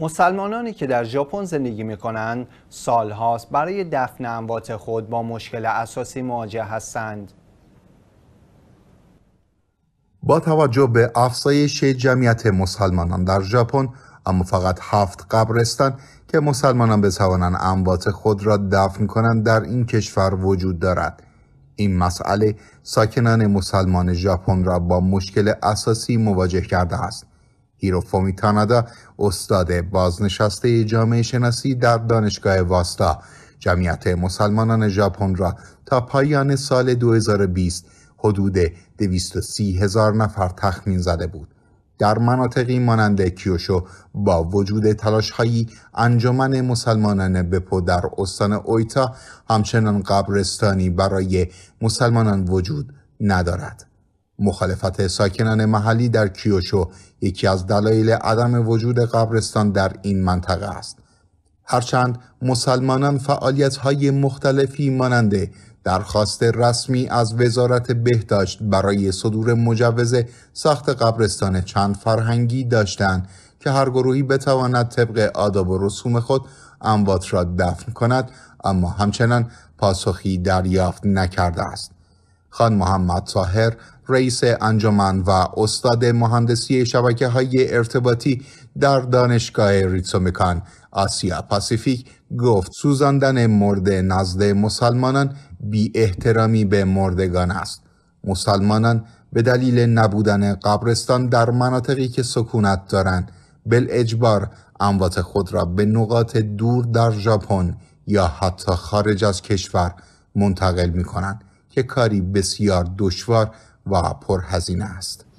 مسلمانانی که در ژاپن زندگی می کنند سالهاست برای دفن اموات خود با مشکل اساسی مواجه هستند. با توجه به افزایش جمعیت مسلمانان در ژاپن اما فقط هفت قبرستان که مسلمانان بتوانند اموات خود را دفن کنند در این کشور وجود دارد این مسئله ساکنان مسلمان ژاپن را با مشکل اساسی مواجه کرده است هیروفومی تانادا استاد بازنشسته جامعه شناسی در دانشگاه واستا جمعیت مسلمانان ژاپن را تا پایان سال 2020 حدود 230 هزار نفر تخمین زده بود در مناطقی مانند کیوشو با وجود هایی انجمن مسلمانان بپو در استان اویتا همچنان قبرستانی برای مسلمانان وجود ندارد مخالفت ساکنان محلی در کیوشو یکی از دلایل عدم وجود قبرستان در این منطقه است. هرچند مسلمانان فعالیت های مختلفی مانند درخواست رسمی از وزارت بهداشت برای صدور مجوز ساخت قبرستان چند فرهنگی داشتند که هر گروهی بتواند طبق آداب و رسوم خود اموات را دفن کند اما همچنان پاسخی دریافت نکرده است. خان محمد طاهر رئیس انجمن و استاد مهندسی شبکه های ارتباطی در دانشگاه ریتسومیکان آسیا پاسیفیک گفت سوزاندن مرد نزد مسلمانان بی احترامی به مردگان است مسلمانان به دلیل نبودن قبرستان در مناطقی که سکونت دارند بل اجبار اموات خود را به نقاط دور در ژاپن یا حتی خارج از کشور منتقل می کنند که کاری بسیار دشوار و پرهزینه است